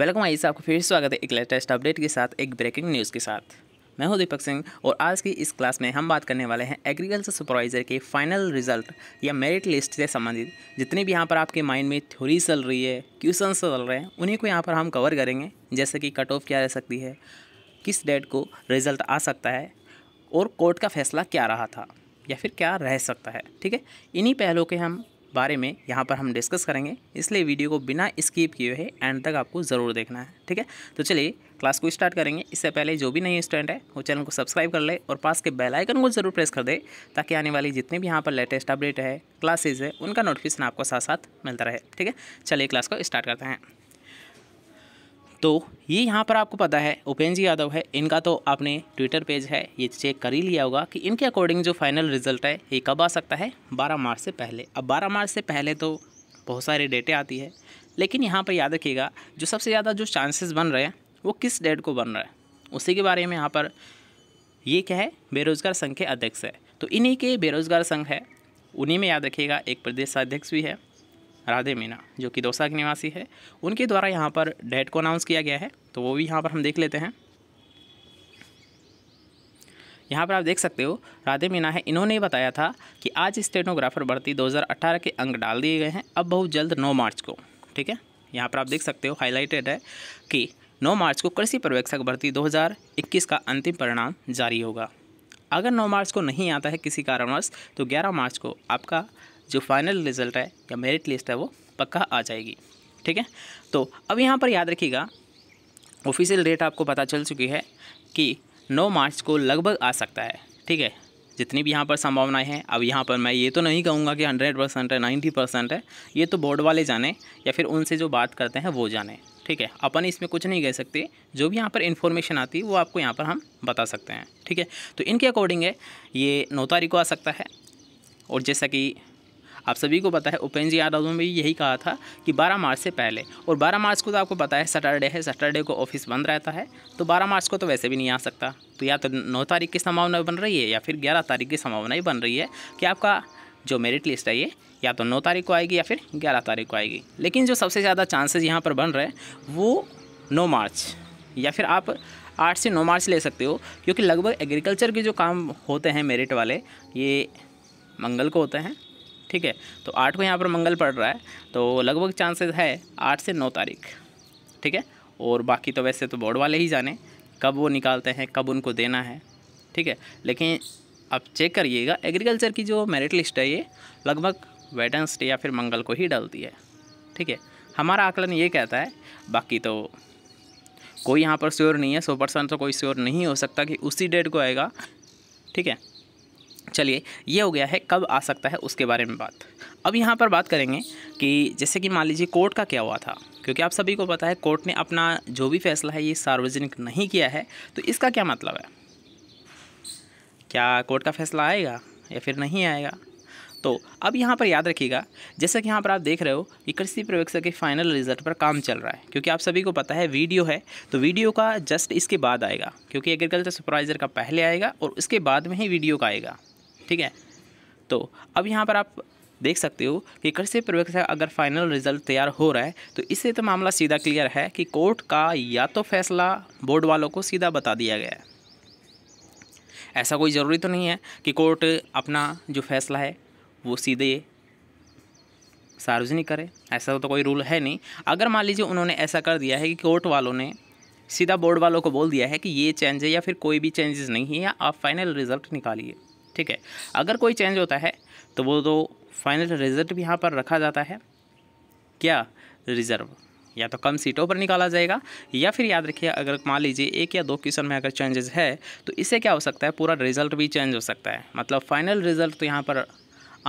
welcome साहब आपका फिर स्वागत है एक लेटेस्ट अपडेट के साथ एक ब्रेकिंग न्यूज़ के साथ मैं हूं दीपक सिंह और आज की इस क्लास में हम बात करने वाले हैं एग्रीकल्चर सुपरवाइज़र के फाइनल रिजल्ट या मेरिट लिस्ट से संबंधित जितने भी यहाँ पर आपके माइंड में थ्योरी चल रही है क्वेश्चन चल रहे हैं उन्हीं को यहाँ पर हम कवर करेंगे जैसे कि कट ऑफ क्या रह सकती है किस डेट को रिज़ल्ट आ सकता है और कोर्ट का फैसला क्या रहा था या फिर क्या रह सकता है ठीक है इन्हीं पहलों के हम बारे में यहाँ पर हम डिस्कस करेंगे इसलिए वीडियो को बिना स्किप किए हुए एंड तक आपको ज़रूर देखना है ठीक है तो चलिए क्लास को स्टार्ट करेंगे इससे पहले जो भी नई स्टूडेंट है वो चैनल को सब्सक्राइब कर ले और पास के बेल आइकन को ज़रूर प्रेस कर दे ताकि आने वाली जितने भी यहाँ पर लेटेस्ट अपडेट है क्लासेज है उनका नोटिफिकेशन आपको साथ साथ मिलता रहे ठीक है चलिए क्लास को स्टार्ट करते हैं तो ये यहाँ पर आपको पता है उपेंद्र यादव है इनका तो आपने ट्विटर पेज है ये चेक कर ही लिया होगा कि इनके अकॉर्डिंग जो फाइनल रिजल्ट है ये कब आ सकता है 12 मार्च से पहले अब 12 मार्च से पहले तो बहुत सारे डेटें आती है लेकिन यहाँ पर याद रखिएगा जो सबसे ज़्यादा जो चांसेस बन रहे हैं वो किस डेट को बन रहा है उसी के बारे में यहाँ पर ये क्या है बेरोज़गार संघ के अध्यक्ष है तो इन्हीं के बेरोज़गार संघ है उन्हीं में याद रखिएगा एक प्रदेश अध्यक्ष भी है राधे मीना जो कि दोसा की निवासी है उनके द्वारा यहाँ पर डेट को अनाउंस किया गया है तो वो भी यहाँ पर हम देख लेते हैं यहाँ पर आप देख सकते हो राधे मीना है इन्होंने बताया था कि आज स्टेनोग्राफर भर्ती 2018 के अंक डाल दिए गए हैं अब बहुत जल्द 9 मार्च को ठीक है यहाँ पर आप देख सकते हो हाईलाइटेड है कि 9 मार्च को कृषि पर्यवेक्षक भर्ती 2021 का अंतिम परिणाम जारी होगा अगर 9 मार्च को नहीं आता है किसी कारणवश तो 11 मार्च को आपका जो फाइनल रिजल्ट है या मेरिट लिस्ट है वो पक्का आ जाएगी ठीक है तो अब यहाँ पर याद रखिएगा ऑफिशियल डेट आपको पता चल चुकी है कि 9 मार्च को लगभग आ सकता है ठीक है जितनी भी यहाँ पर संभावनाएं हैं अब यहाँ पर मैं ये तो नहीं कहूँगा कि हंड्रेड परसेंट है नाइन्टी परसेंट है ये तो बोर्ड वाले जाने या फिर उनसे जो बात करते हैं वो जाने ठीक है अपन इसमें कुछ नहीं कह सकते जो भी यहाँ पर इन्फॉर्मेशन आती है वो आपको यहाँ पर हम बता सकते हैं ठीक है तो इनके अकॉर्डिंग है ये नौ तारीख को आ सकता है और जैसा कि आप सभी को पता है उपेंद्र यादव ने भी यही कहा था कि 12 मार्च से पहले और 12 मार्च को तो आपको पता है सैटरडे है सैटरडे को ऑफिस बंद रहता है तो 12 मार्च को तो वैसे भी नहीं आ सकता तो या तो नौ तारीख की संभावना बन रही है या फिर ग्यारह तारीख की संभावना ही बन रही है कि आपका जो मेरिट लिस्ट है ये या तो नौ तारीख को आएगी या फिर ग्यारह तारीख को आएगी लेकिन जो सबसे ज़्यादा चांसेस यहाँ पर बन रहे हैं वो नौ मार्च या फिर आप आठ से नौ मार्च ले सकते हो क्योंकि लगभग एग्रीकल्चर के जो काम होते हैं मेरिट वाले ये मंगल को होते हैं ठीक है तो आठ को यहाँ पर मंगल पड़ रहा है तो लगभग चांसेस है आठ से नौ तारीख ठीक है और बाकी तो वैसे तो बोर्ड वाले ही जाने कब वो निकालते हैं कब उनको देना है ठीक है लेकिन आप चेक करिएगा एग्रीकल्चर की जो मेरिट लिस्ट है ये लगभग वेडनेसडे या फिर मंगल को ही डालती है ठीक है हमारा आकलन ये कहता है बाकी तो कोई यहाँ पर श्योर नहीं है सौ परसेंट तो कोई श्योर नहीं हो सकता कि उसी डेट को आएगा ठीक है चलिए ये हो गया है कब आ सकता है उसके बारे में बात अब यहाँ पर बात करेंगे कि जैसे कि मान लीजिए कोर्ट का क्या हुआ था क्योंकि आप सभी को पता है कोर्ट ने अपना जो भी फैसला है ये सार्वजनिक नहीं किया है तो इसका क्या मतलब है क्या कोर्ट का फैसला आएगा या फिर नहीं आएगा तो अब यहाँ पर याद रखिएगा जैसा कि यहाँ पर आप देख रहे हो कि कृषि प्रवेक्षक के फाइनल रिजल्ट पर काम चल रहा है क्योंकि आप सभी को पता है वीडियो है तो वीडियो का जस्ट इसके बाद आएगा क्योंकि एग्रीकल्चर सुपरवाइजर का पहले आएगा और उसके बाद में ही वीडियो का आएगा ठीक है तो अब यहाँ पर आप देख सकते हो कि कृषि प्रवेक्ष अगर फाइनल रिजल्ट तैयार हो रहा है तो इससे तो मामला सीधा क्लियर है कि कोर्ट का या तो फैसला बोर्ड वालों को सीधा बता दिया गया है ऐसा कोई ज़रूरी तो नहीं है कि कोर्ट अपना जो फैसला है वो सीधे सार्वजनिक करे ऐसा तो कोई रूल है नहीं अगर मान लीजिए उन्होंने ऐसा कर दिया है कि कोर्ट वालों ने सीधा बोर्ड वालों को बोल दिया है कि ये चेंज है या फिर कोई भी चेंजेस नहीं है या आप फाइनल रिजल्ट निकालिए ठीक है अगर कोई चेंज होता है तो वो तो फाइनल रिजल्ट भी यहाँ पर रखा जाता है क्या रिज़र्व या तो कम सीटों पर निकाला जाएगा या फिर याद रखिए अगर मान लीजिए एक या दो क्वेश्चन में अगर चेंजेस है तो इससे क्या हो सकता है पूरा रिजल्ट भी चेंज हो सकता है मतलब फाइनल रिजल्ट तो यहाँ पर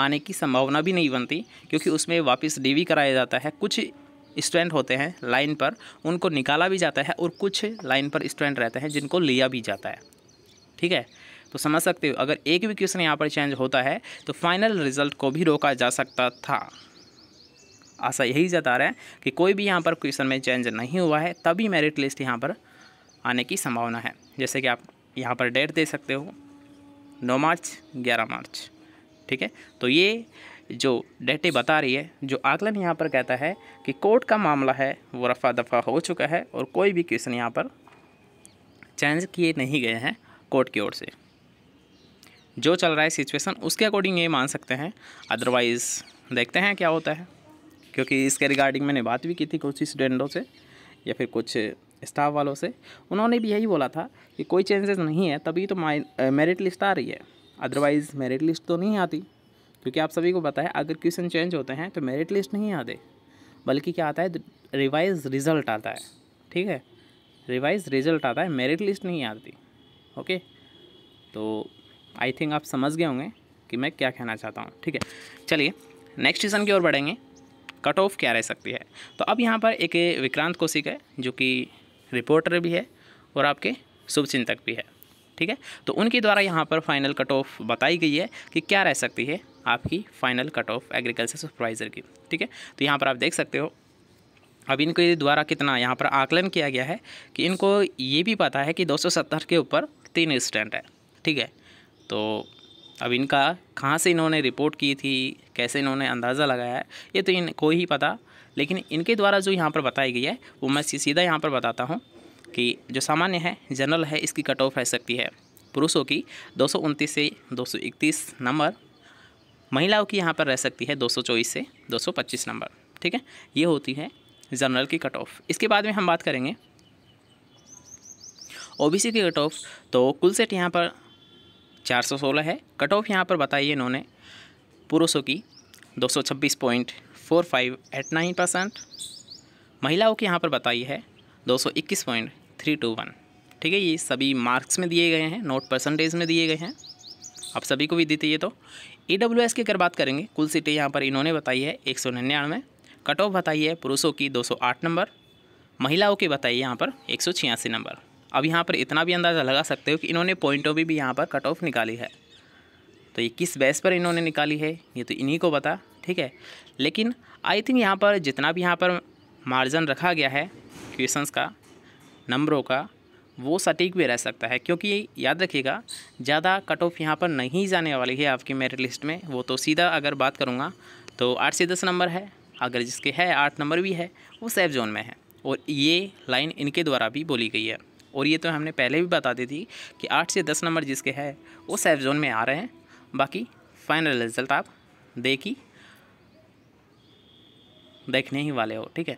आने की संभावना भी नहीं बनती क्योंकि उसमें वापस डीवी कराया जाता है कुछ स्टूडेंट होते हैं लाइन पर उनको निकाला भी जाता है और कुछ लाइन पर स्टूडेंट रहते हैं जिनको लिया भी जाता है ठीक है तो समझ सकते हो अगर एक भी क्वेश्चन यहाँ पर चेंज होता है तो फाइनल रिजल्ट को भी रोका जा सकता था आशा यही जता रहा है कि कोई भी यहाँ पर क्वेश्चन में चेंज नहीं हुआ है तभी मेरिट लिस्ट यहाँ पर आने की संभावना है जैसे कि आप यहाँ पर डेट दे सकते हो नौ मार्च ग्यारह मार्च ठीक है तो ये जो डेटें बता रही है जो आकलन यहाँ पर कहता है कि कोर्ट का मामला है वो रफा दफा हो चुका है और कोई भी क्वेश्चन यहाँ पर चेंज किए नहीं गए हैं कोर्ट की ओर से जो चल रहा है सिचुएशन उसके अकॉर्डिंग ये मान सकते हैं अदरवाइज़ देखते हैं क्या होता है क्योंकि इसके रिगार्डिंग मैंने बात भी की थी कुछ स्टूडेंटों से या फिर कुछ स्टाफ वालों से उन्होंने भी यही बोला था कि कोई चेंजेस नहीं है तभी तो मेरिट लिस्ट आ रही है अदरवाइज़ मेरिट लिस्ट तो नहीं आती क्योंकि आप सभी को पता है अगर क्वेश्चन चेंज होते हैं तो मेरिट लिस्ट नहीं आते बल्कि क्या आता है रिवाइज रिज़ल्ट आता है ठीक है रिवाइज रिज़ल्ट आता है मेरिट लिस्ट नहीं आती ओके तो आई थिंक आप समझ गए होंगे कि मैं क्या कहना चाहता हूँ ठीक है चलिए नेक्स्ट सीजन की ओर बढ़ेंगे कट ऑफ क्या रह सकती है तो अब यहाँ पर एक विक्रांत कौशिक है जो कि रिपोर्टर भी है और आपके शुभचिंतक भी है ठीक है तो उनके द्वारा यहाँ पर फाइनल कट ऑफ बताई गई है कि क्या रह सकती है आपकी final cut off agriculture supervisor की ठीक है तो यहाँ पर आप देख सकते हो अब इनके द्वारा कितना यहाँ पर आकलन किया गया है कि इनको ये भी पता है कि दो के ऊपर तीन स्टेंट है ठीक है तो अब इनका कहाँ से इन्होंने रिपोर्ट की थी कैसे इन्होंने अंदाज़ा लगाया है ये तो इनको ही पता लेकिन इनके द्वारा जो यहाँ पर बताई गई है वो मैं सीधा यहाँ पर बताता हूँ कि जो सामान्य है जनरल है इसकी कट ऑफ रह सकती है पुरुषों की दो से दो नंबर महिलाओं की यहाँ पर रह सकती है दो से दो नंबर ठीक है ये होती है जनरल की कट ऑफ इसके बाद में हम बात करेंगे ओबीसी की कट ऑफ तो कुल सेट यहाँ पर 416 है कट ऑफ यहाँ पर बताइए इन्होंने पुरुषों की एट नाइन परसेंट महिलाओं की यहाँ पर बताई है 221.321 ठीक है ये सभी मार्क्स में दिए गए हैं नोट परसेंटेज में दिए गए हैं आप सभी को भी दी थी ये तो ई डब्ल्यू एस की अगर बात करेंगे कुल सीटें यहाँ पर इन्होंने बताई है एक सौ निन्यानवे कट ऑफ बताई है पुरुषों की 208 नंबर महिलाओं की बताइए यहाँ पर एक नंबर अब यहाँ पर इतना भी अंदाज़ा लगा सकते हो कि इन्होंने पॉइंटों में भी, भी यहाँ पर कट ऑफ निकाली है तो ये किस बेस पर इन्होंने निकाली है ये तो इन्हीं को पता ठीक है लेकिन आई थिंक यहाँ पर जितना भी यहाँ पर मार्जिन रखा गया है क्वेश्चंस का नंबरों का वो सटीक भी रह सकता है क्योंकि याद रखिएगा ज़्यादा कट ऑफ यहाँ पर नहीं जाने वाली है आपकी मेरिट लिस्ट में वो तो सीधा अगर बात करूँगा तो आठ से दस नंबर है अगर जिसके है आठ नंबर भी है वो सेफ जोन में है और ये लाइन इनके द्वारा भी बोली गई है और ये तो हमने पहले भी बता दी थी कि आठ से दस नंबर जिसके हैं वो सेफ जोन में आ रहे हैं बाकी फाइनल रिजल्ट आप देखी देखने ही वाले हो ठीक है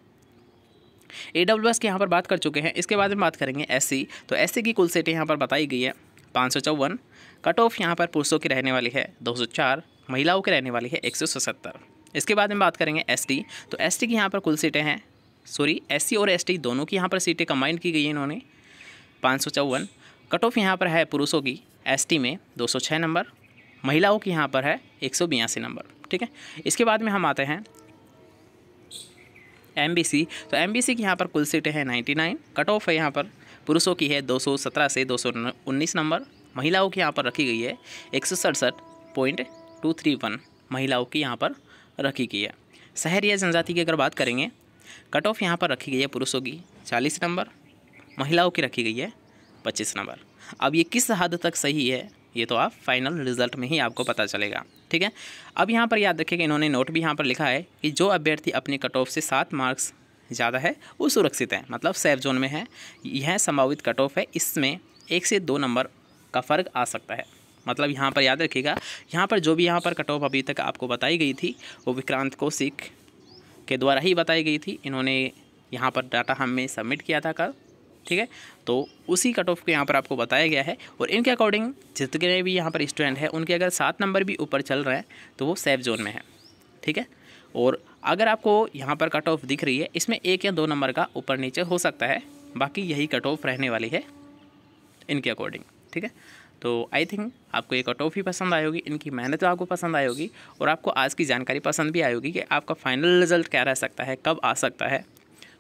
ए डब्ल्यू एस की यहाँ पर बात कर चुके हैं इसके बाद में बात करेंगे एस सी तो एस सी की कुल सीटें यहाँ पर बताई गई है पाँच सौ चौवन कट ऑफ यहाँ पर पुरुषों की रहने वाली है दो सौ चार महिलाओं की रहने वाली है एक सौ सतहत्तर इसके बाद में बात करेंगे एस टी तो एस टी की यहाँ पर कुल सीटें हैं सॉरी एस सी और एस टी दोनों की यहाँ पर सीटें कंबाइन की गई हैं इन्होंने पाँच सौ चौवन कट ऑफ यहाँ पर है पुरुषों की एसटी में 206 नंबर महिलाओं की यहाँ पर है एक नंबर ठीक है इसके बाद में हम आते हैं एम तो एम की यहाँ पर कुल सीटें हैं 99 कट ऑफ है यहाँ पर पुरुषों की है 217 से 219 नंबर महिलाओं की यहाँ पर रखी गई है एक महिलाओं की यहाँ पर रखी गई है शहर या जनजाति की अगर बात करेंगे कट ऑफ यहाँ पर रखी गई है पुरुषों की 40 नंबर महिलाओं की रखी गई है पच्चीस नंबर अब ये किस हद तक सही है ये तो आप फाइनल रिजल्ट में ही आपको पता चलेगा ठीक है अब यहाँ पर याद रखिएगा कि इन्होंने नोट भी यहाँ पर लिखा है कि जो अभ्यर्थी अपने कट ऑफ से सात मार्क्स ज़्यादा है वो सुरक्षित है मतलब सेफ जोन में है यह संभावित कट ऑफ है इसमें एक से दो नंबर का फ़र्क आ सकता है मतलब यहाँ पर याद रखिएगा यहाँ पर जो भी यहाँ पर कट ऑफ अभी तक आपको बताई गई थी वो विक्रांत कौशिक के द्वारा ही बताई गई थी इन्होंने यहाँ पर डाटा हमें सबमिट किया था कल ठीक है तो उसी कट ऑफ को यहाँ पर आपको बताया गया है और इनके अकॉर्डिंग जितने भी यहाँ पर स्टूडेंट हैं उनके अगर सात नंबर भी ऊपर चल रहे हैं तो वो सेफ जोन में है ठीक है और अगर आपको यहाँ पर कट ऑफ दिख रही है इसमें एक या दो नंबर का ऊपर नीचे हो सकता है बाकी यही कट ऑफ रहने वाली है इनके अकॉर्डिंग ठीक है तो आई थिंक आपको ये कट ऑफ ही पसंद आई होगी इनकी मेहनत तो आपको पसंद आई होगी और आपको आज की जानकारी पसंद भी आई होगी कि आपका फाइनल रिजल्ट क्या रह सकता है कब आ सकता है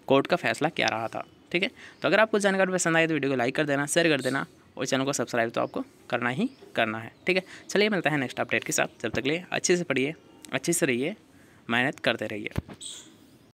कोर्ट का फैसला क्या रहा था ठीक है तो अगर आपको जानकारी पसंद आए तो वीडियो को लाइक कर देना शेयर कर देना और चैनल को सब्सक्राइब तो आपको करना ही करना है ठीक है चलिए मिलता है नेक्स्ट अपडेट के साथ जब तक लिए अच्छे से पढ़िए अच्छे से रहिए मेहनत करते रहिए